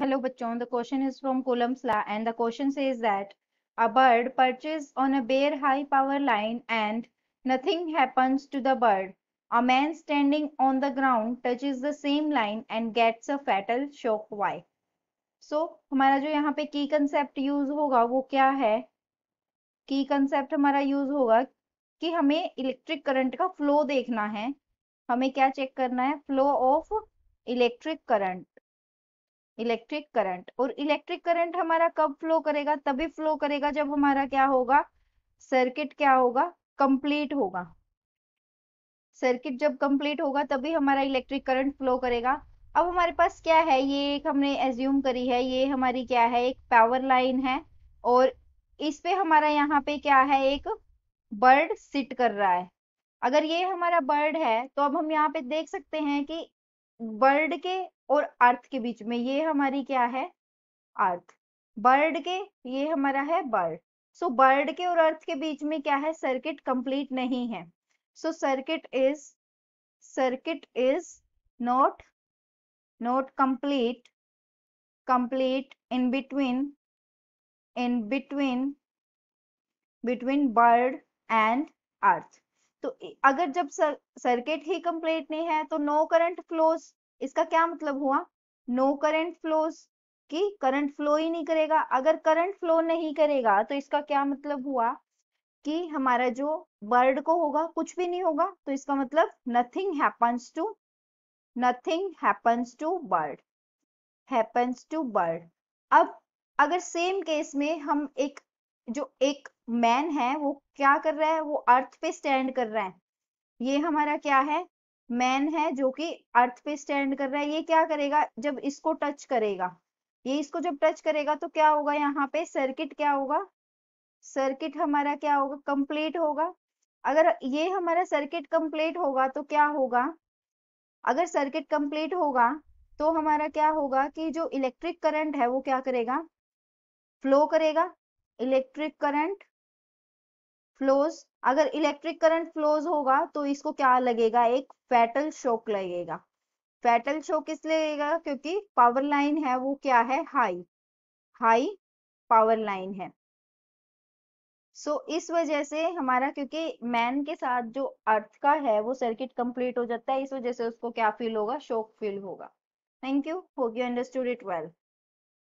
hello बच्चों the question is from कोलम्सला and the question says that a bird perches on a bare high power line and nothing happens to the bird a man standing on the ground touches the same line and gets a fatal shock why so हमारा जो यहाँ पे की concept use होगा वो क्या है की कंसेप्ट हमारा यूज होगा कि हमें इलेक्ट्रिक करंट का फ्लो देखना है हमें क्या चेक करना है flow of electric current electric current और इलेक्ट्रिक करंट हमारा कब फ्लो करेगा तभी फ्लो करेगा जब हमारा क्या होगा सर्किट क्या होगा कंप्लीट होगा सर्किट जब कंप्लीट होगा तभी हमारा इलेक्ट्रिक करंट फ्लो करेगा अब हमारे पास क्या है ये एक हमने एज्यूम करी है ये हमारी क्या है एक पावर लाइन है और इस पे हमारा यहाँ पे क्या है एक बर्ड सिट कर रहा है अगर ये हमारा बर्ड है तो अब हम यहाँ पे देख सकते हैं कि वर्ड के और अर्थ के बीच में ये हमारी क्या है अर्थ बर्ड के ये हमारा है बर्ड सो बर्ड के और अर्थ के बीच में क्या है सर्किट कंप्लीट नहीं है so circuit is circuit is not not complete complete in between in between between bird and earth तो अगर जब सर, सर्किट ही कंप्लीट नहीं है तो नो करंट फ्लोज इसका क्या मतलब हुआ नो करंट फ्लोस कि करंट फ्लो ही नहीं करेगा अगर करंट फ्लो नहीं करेगा तो इसका क्या मतलब हुआ कि हमारा जो बर्ड को होगा कुछ भी नहीं होगा तो इसका मतलब nothing happens to nothing happens to bird happens to bird अब अगर सेम केस में हम एक जो एक मैन है वो क्या कर रहा है वो अर्थ पे स्टैंड कर रहा है ये हमारा क्या है मैन है जो कि अर्थ पे स्टैंड कर रहा है ये क्या करेगा जब इसको टच करेगा ये इसको जब टच करेगा तो क्या होगा यहाँ पे सर्किट क्या होगा सर्किट हमारा क्या होगा कंप्लीट होगा अगर ये हमारा सर्किट कंप्लीट होगा तो क्या होगा अगर सर्किट कंप्लीट होगा तो हमारा क्या होगा कि जो इलेक्ट्रिक करंट है वो क्या करेगा फ्लो करेगा इलेक्ट्रिक करंट फ्लोज अगर इलेक्ट्रिक करंट फ्लोज होगा तो इसको क्या लगेगा एक फैटल शोक लगेगा फैटल शोक इसलिए लगेगा क्योंकि पावर लाइन है वो क्या है हाई हाई पावर लाइन है सो so, इस वजह से हमारा क्योंकि मैन के साथ जो अर्थ का है वो सर्किट कंप्लीट हो जाता है इस वजह से उसको क्या फील होगा शोक फील होगा thank you hope you understood it well